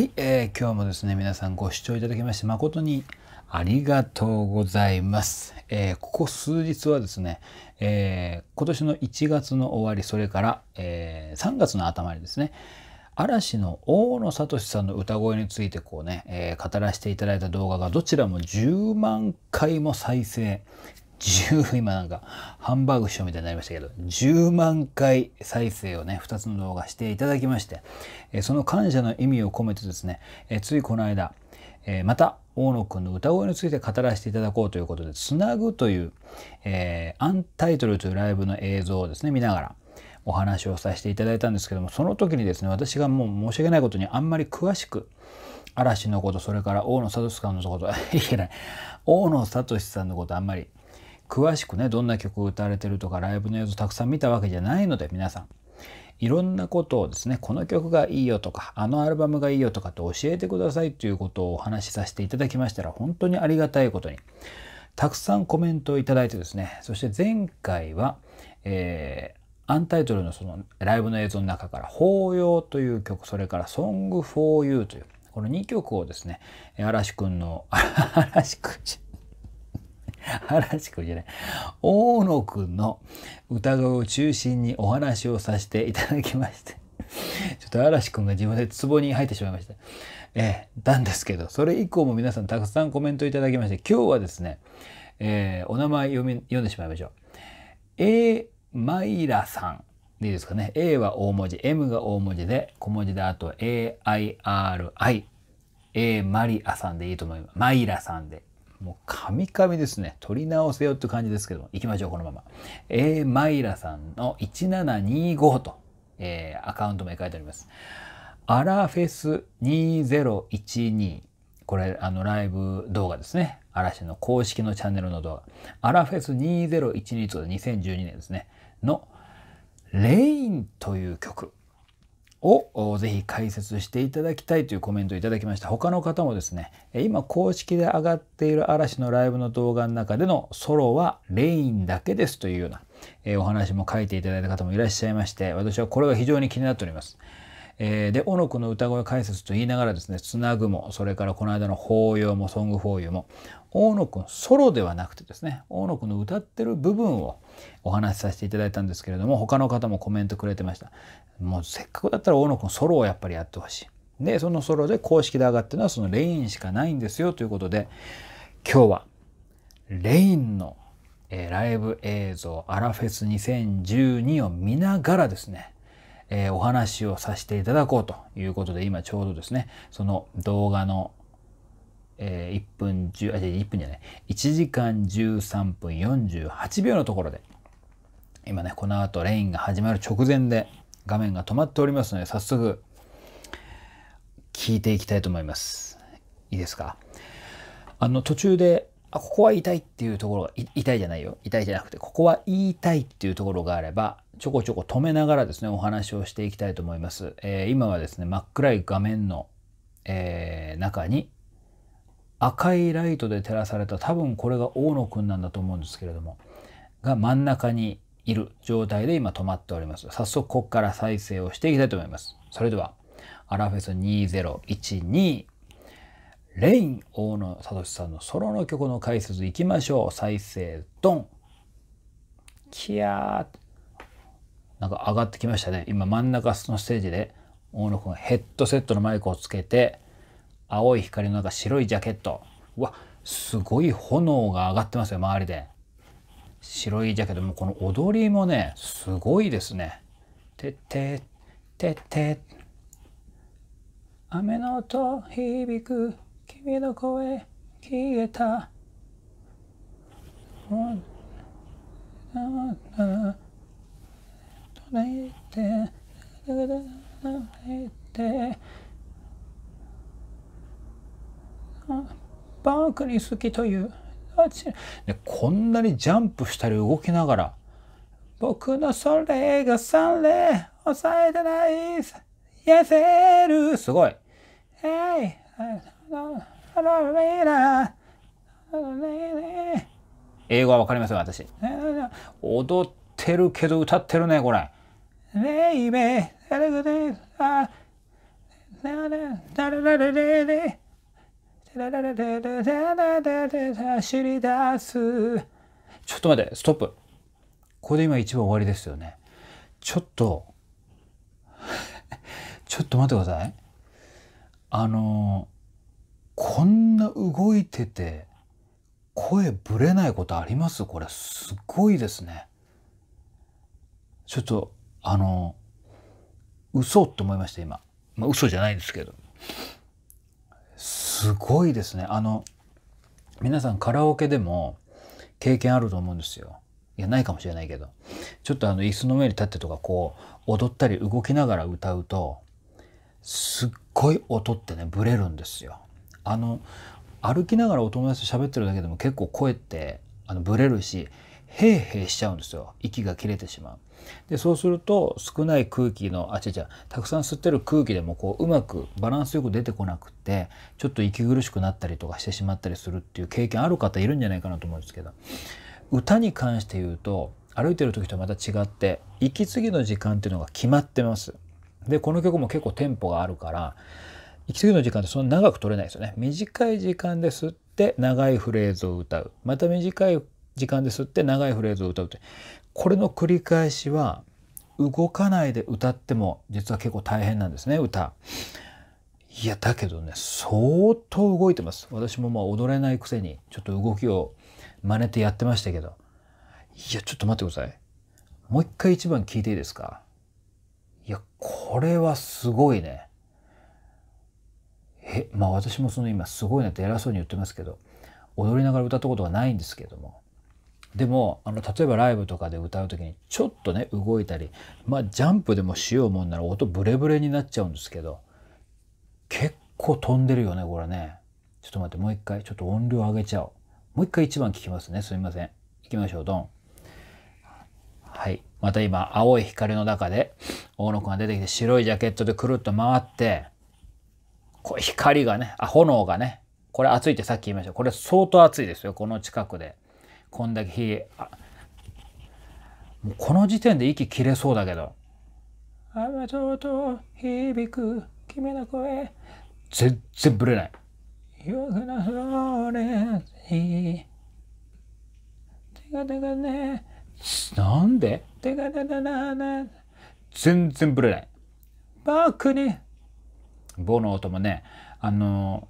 はい、えー、今日もですね、皆さんご視聴いただきまして誠にありがとうございます。えー、ここ数日はですね、えー、今年の1月の終わり、それから、え3月の頭にですね、嵐の大野智さんの歌声についてこうね、え語らせていただいた動画がどちらも10万回も再生10今なんかハンバーグ師匠みたいになりましたけど10万回再生をね2つの動画していただきましてその感謝の意味を込めてですねついこの間また大野くんの歌声について語らせていただこうということで「つなぐ」という、えー、アンタイトルというライブの映像をですね見ながらお話をさせていただいたんですけどもその時にですね私がもう申し訳ないことにあんまり詳しく嵐のことそれから大野聡さんのこと いけない大野聡さんのことあんまり詳しくねどんな曲を歌われてるとかライブの映像たくさん見たわけじゃないので皆さんいろんなことをですねこの曲がいいよとかあのアルバムがいいよとかって教えてくださいということをお話しさせていただきましたら本当にありがたいことにたくさんコメントをいただいてですねそして前回は、えー、アンタイトルのそのライブの映像の中から「法要」という曲それから「ソング for you」というこの2曲をですね嵐くんの 嵐くん嵐宿じゃない。大野くんの歌声を中心にお話をさせていただきましてちょっと嵐くんが自分で壺に入ってしまいました。えー、なんですけど、それ以降も皆さんたくさんコメントいただきまして、今日はですね、えー、お名前読み、読んでしまいましょう。A マイラさん。でいいですかね。A は大文字、M が大文字で、小文字で、あと AIRI。A マリアさんでいいと思います。マイラさんでもう神々ですね。取り直せよって感じですけども、行きましょう、このまま。A マイラさんの1725と、えー、アカウント名書いてあります。アラフェス2012。これ、あの、ライブ動画ですね。嵐の公式のチャンネルの動画。アラフェス2012と2012年ですね。の、レインという曲。をぜひ解説していただきたいというコメントをいただきました他の方もですね今公式で上がっている嵐のライブの動画の中でのソロはレインだけですというようなお話も書いていただいた方もいらっしゃいまして私はこれが非常に気になっております。で、小野くの歌声解説と言いながらですね、つなぐも、それからこの間の法要も、ソング抱擁も、大野くんソロではなくてですね大野くんの歌ってる部分をお話しさせていただいたんですけれども他の方もコメントくれてましたもうせっかくだったら大野くんソロをやっぱりやってほしいでそのソロで公式で上がってるのはそのレインしかないんですよということで今日はレインの、えライブ映像アラフェス2012を見ながらですねえー、お話をさせていただこうということで今ちょうどですねその動画のえー、1分10あ1分じゃない1時間13分48秒のところで今ねこの後レインが始まる直前で画面が止まっておりますので早速聞いていきたいと思いますいいですかあの途中であここは痛いっていうところが痛いじゃないよ痛いじゃなくてここは言いたいっていうところがあればちょこちょこ止めながらですねお話をしていきたいと思います、えー、今はですね真っ暗い画面の、えー、中に赤いライトで照らされた多分これが大野くんなんだと思うんですけれどもが真ん中にいる状態で今止まっております早速ここから再生をしていきたいと思いますそれではアラフェス2012レイン大野聡さんのソロの曲の解説いきましょう再生ドンキヤーなんか上がってきましたね今真ん中のステージで大野くんヘッドセットのマイクをつけて青い光の中白いジャケットわすごい炎が上がってますよ周りで白いジャケットもこの踊りもねすごいですねてててて雨の音響く君の声消えたてバークに好きというね、こんなにジャンプしたり動きながら、僕のそれがそれ、抑えてない、痩せる。すごい。えい、英語はわかりますよ、私。踊ってるけど歌ってるね、これ。ねえ、いべ、あれぐね、あ、なれ、なれ、なれ、なれ、走り出す。ちょっと待って、ストップ。これで今一番終わりですよね。ちょっと、ちょっと待ってください。あの、こんな動いてて、声ぶれないことありますこれ、すごいですね。ちょっと、あの、嘘って思いました、今。まあ、嘘じゃないですけど。すごいですねあの皆さんカラオケでも経験あると思うんですよいやないかもしれないけどちょっとあの椅子の上に立ってとかこう踊ったり動きながら歌うとすっごい音ってねブレるんですよあの歩きながらお友達と喋ってるだけでも結構声ってあのブレるしへいへいしちゃうんですよ息が切れてしまう。でそうすると少ない空気のあ違う違うたくさん吸ってる空気でもこううまくバランスよく出てこなくってちょっと息苦しくなったりとかしてしまったりするっていう経験ある方いるんじゃないかなと思うんですけど歌に関して言うと歩いてる時とまた違って息継ぎの時間っていうのが決まってます。でこの曲も結構テンポがあるから息継ぎの時間ってそんな長く取れないですよね。短い時間で吸って長いフレーズを歌うまた短い時間で吸って長いフレーズを歌うってこれの繰り返しは動かないで歌っても実は結構大変なんですね歌。いやだけどね相当動いてます私もまあ踊れないくせにちょっと動きを真似てやってましたけどいやちょっと待ってくださいもう一回一番聞いていいですかいやこれはすごいねえまあ私もその今すごいなって偉そうに言ってますけど踊りながら歌ったことがないんですけどもでもあの例えばライブとかで歌う時にちょっとね動いたりまあジャンプでもしようもんなら音ブレブレになっちゃうんですけど結構飛んでるよねこれねちょっと待ってもう一回ちょっと音量上げちゃおうもう一回一番聞きますねすみません行きましょうドンはいまた今青い光の中で大野くんが出てきて白いジャケットでくるっと回ってこれ光がねあ炎がねこれ熱いってさっき言いましたこれ相当熱いですよこの近くで。こんだけ火もうこの時点で息切れそうだけど「あまちょうと響く君の声」全然ぶれない。よくなそれに。てかてかね。なんで全然ぶれない。バックに。ボの音もね、あの、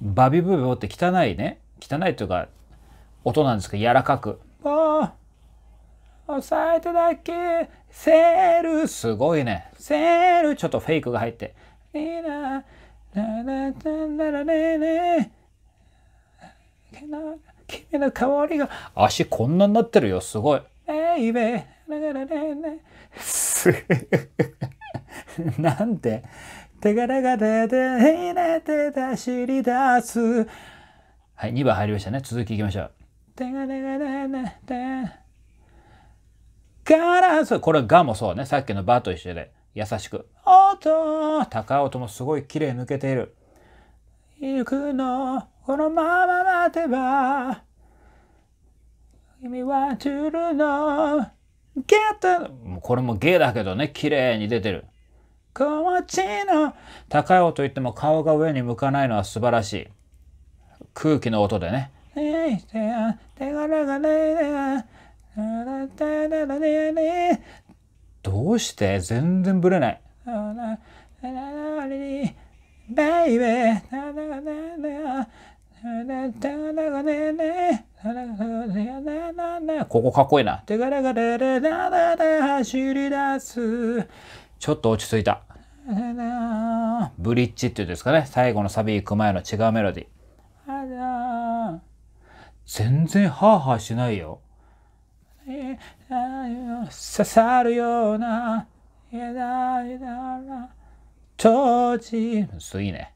バビブボって汚いね。汚いというか、音なんですけど、柔らかく。お。お押さえてだけ、セール、すごいね。セール、ちょっとフェイクが入って。いいな、ならならねね。君の香りが、足こんなになってるよ、すごい。えいべ、ならねね。す なんて。手柄が出て、いなて出し出す。はい、2番入りましたね。続きいきましょう。だがだがだがだからそこれがもそうねさっきのバと一緒で優しく音高音もすごい綺麗抜けている行くのこのまま待てば君はチュルのゲットこれもゲーだけどね綺麗に出てる気持ちの高い音言っても顔が上に向かないのは素晴らしい空気の音でねねしてや、手柄がねえ、ねえ、どうして全然ぶれない。ベイベー、ただがねえ、ここかっこいいな。手柄がねえ、ねえ、だだ走り出す。ちょっと落ち着いた。ブリッジっていうんですかね。最後のサビ行く前の違うメロディー。全然ハーハーしないよ。刺さるような、やだやだな、閉じ、すいいね。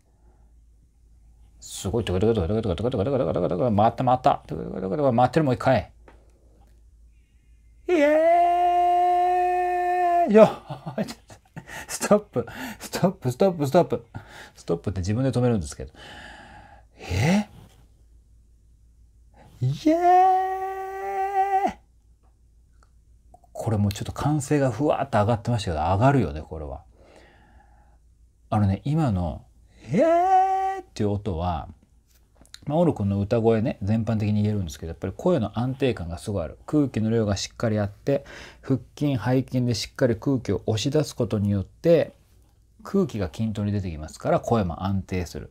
すごい、とカトカトカとカトカトカとカトカトカトカ回った回った。とカトカトカ回ってるもう一回。イエーイよストップ、ストップ、ストップ、ストップ。ストップって自分で止めるんですけど。えイエーイこれもちょっと歓声がふわっと上がってましたけど、上がるよね、これは。あのね、今の、イエーっていう音は、まあ、オル君の歌声ね、全般的に言えるんですけど、やっぱり声の安定感がすごいある。空気の量がしっかりあって、腹筋、背筋でしっかり空気を押し出すことによって、空気が均等に出てきますから、声も安定する。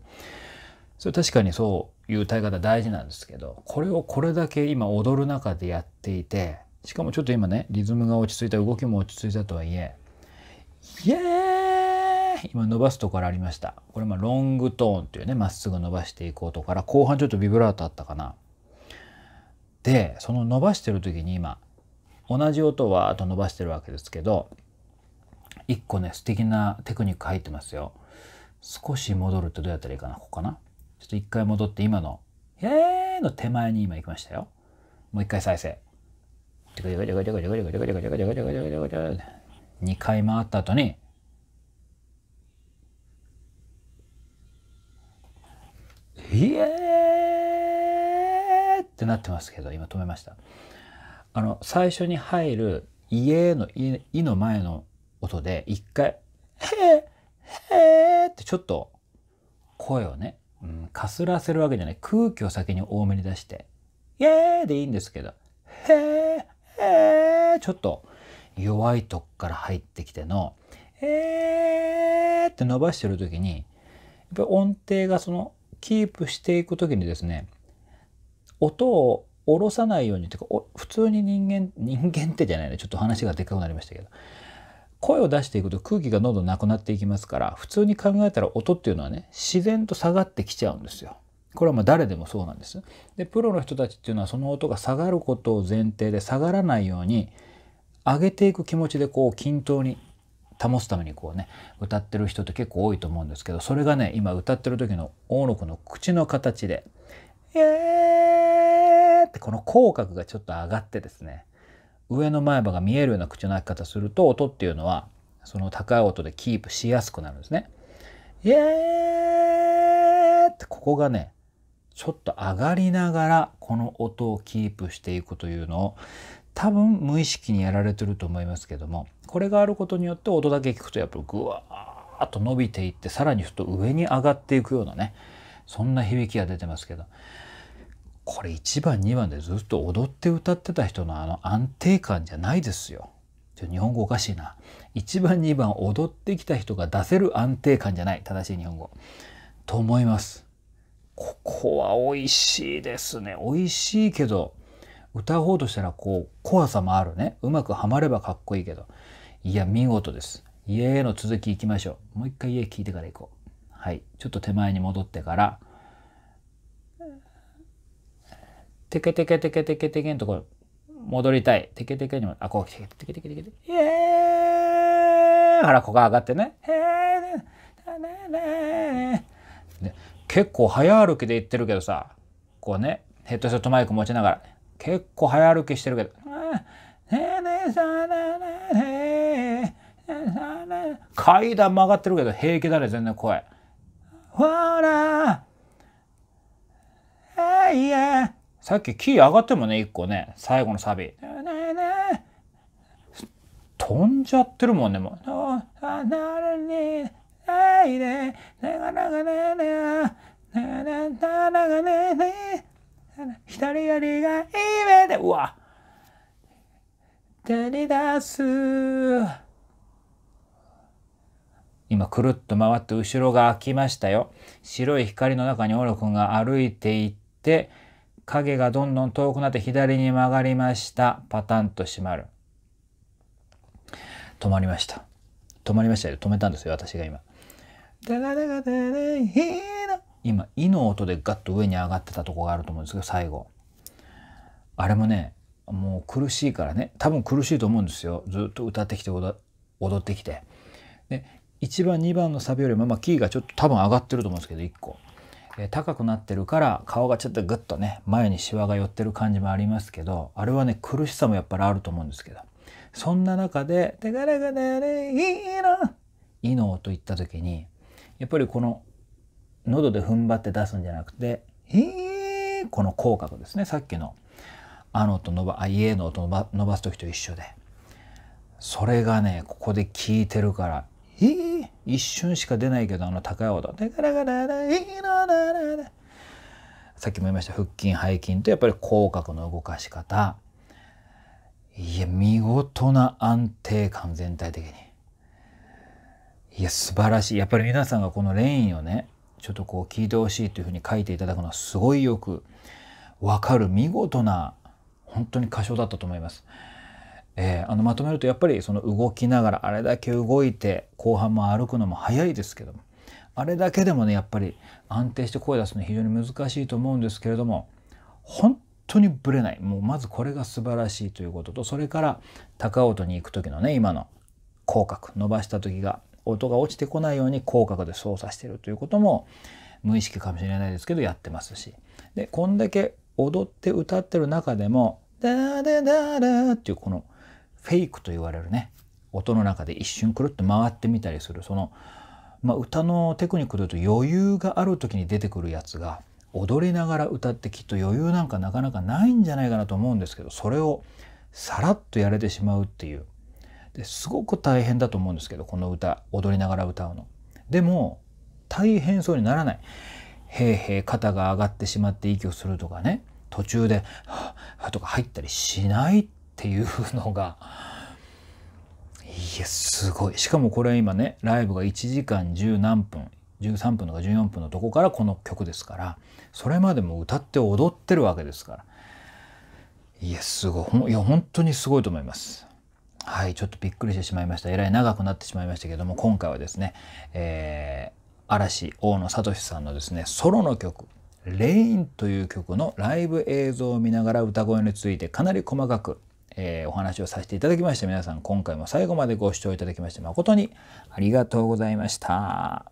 それ確かにそういう歌い方大事なんですけどこれをこれだけ今踊る中でやっていてしかもちょっと今ねリズムが落ち着いた動きも落ち着いたとはいえ「イエーイ!」今伸ばすところありましたこれまあロングトーンっていうねまっすぐ伸ばしていこうとから後半ちょっとビブラートあったかなでその伸ばしてる時に今同じ音をわーっと伸ばしてるわけですけど一個ね素敵なテクニック入ってますよ少し戻るってどうやったらいいかなここかなちょっと一回戻って今の、えーの手前に今行きましたよ。もう一回再生。2回回った後に、イエーってなってますけど、今止めました。あの、最初に入る、イエーの、イの前の音で、一回、へーへーってちょっと声をね、うん、かすらせるわけじゃない空気を先に多めに出して「イエー!」でいいんですけど「へーへー」ちょっと弱いとこから入ってきての「えー」って伸ばしてる時にやっぱり音程がそのキープしていく時にですね音を下ろさないようにというか普通に人間人間ってじゃないねちょっと話がでっかくなりましたけど声を出していくと空気がどんどんなくなっていきますから普通に考えたら音っていうのはね自然と下がってきちゃうんですよ。これはま誰でもそうなんです。でプロの人たちっていうのはその音が下がることを前提で下がらないように上げていく気持ちでこう均等に保つためにこうね歌ってる人って結構多いと思うんですけどそれがね今歌ってる時の大野くんの口の形で「えー!」ってこの口角がちょっと上がってですね上の前歯が見えるような口の開き方すると音っていうのはその高い音でキープしやすくなるんですね。イエーってここがねちょっと上がりながらこの音をキープしていくというのを多分無意識にやられてると思いますけどもこれがあることによって音だけ聞くとやっぱりグワーッと伸びていってさらにちょっと上に上がっていくようなねそんな響きが出てますけどこれ1番2番でずっと踊って歌ってた人のあの安定感じゃないですよ。ちょ日本語おかしいな。1番2番踊ってきた人が出せる安定感じゃない。正しい日本語。と思います。ここは美味しいですね。美味しいけど、歌おうとしたらこう怖さもあるね。うまくはまればかっこいいけど。いや、見事です。家への続き行きましょう。もう一回家聞いてから行こう。はい。ちょっと手前に戻ってから、テケテケテケテケテケのところ、戻りたい。テケテケにも、あ、こう、来て、テケテケテケテケ。イエーほら、ここ上がってね。へーね結構早歩きで行ってるけどさ、こうね、ヘッドセットマイク持ちながら、結構早歩きしてるけど、階段曲がってるけど平気だね、全然声。ほらーいやさっきキー上がってもね、一個ね、最後のサビ。飛んじゃってるもんね、もう。左りがいい目で、うわ照り出す。今くるっと回って後ろが開きましたよ。白い光の中にオロ君が歩いていって、影がどんどん遠くなって左に曲がりました。パタンと閉まる。止まりました。止まりましたよ。止めたんですよ、私が今。今、いの音でガッと上に上がってたとこがあると思うんですけど、最後。あれもね、もう苦しいからね、多分苦しいと思うんですよ。ずっと歌ってきて踊ってきて。で、1番、2番のサビよりも、まあ、キーがちょっと多分上がってると思うんですけど、1個。え高くなってるから顔がちょっとグッとね前にシワが寄ってる感じもありますけどあれはね苦しさもやっぱりあると思うんですけどそんな中で「手柄がねレいイの」「いのと言った時にやっぱりこの喉で踏ん張って出すんじゃなくて「ヒー」この口角ですねさっきの「あ」の音伸ば「あ」「いえ」の音伸ばす時と一緒でそれがねここで効いてるから「ヒー」一瞬しか出ないけどあの高い音さっきも言いました腹筋背筋とやっぱり口角の動かし方いや見事な安定感全体的にいや素晴らしいやっぱり皆さんがこのレインをねちょっとこう聞いてほしいというふうに書いていただくのはすごいよくわかる見事な本当に歌唱だったと思います。えー、あのまとめるとやっぱりその動きながらあれだけ動いて後半も歩くのも早いですけどもあれだけでもねやっぱり安定して声出すの非常に難しいと思うんですけれども本当にブレないもうまずこれが素晴らしいということとそれから高音に行く時のね今の口角伸ばした時が音が落ちてこないように口角で操作してるということも無意識かもしれないですけどやってますしでこんだけ踊って歌ってる中でも「ダーダーダーダー」っていうこの「フェイクと言われるね音の中で一瞬くるっと回ってみたりするその、まあ、歌のテクニックで言うと余裕がある時に出てくるやつが踊りながら歌ってきっと余裕なんかなかなかないんじゃないかなと思うんですけどそれをさらっとやれてしまうっていうですごく大変だと思うんですけどこの歌踊りながら歌うの。でも大変そうにならない。へいへい肩が上がってしまって息をするとかね途中で「はあ」とか入ったりしないっっていうのがいやすごいしかもこれ今ねライブが1時間10何分13分とか14分のとこからこの曲ですからそれまでも歌って踊ってるわけですからいやすごいいや本当にすごいと思いますはいちょっとびっくりしてしまいましたえらい長くなってしまいましたけども今回はですね、えー、嵐大野聡さんのですねソロの曲「レインという曲のライブ映像を見ながら歌声についてかなり細かくえー、お話をさせていただきまして皆さん今回も最後までご視聴いただきまして誠にありがとうございました。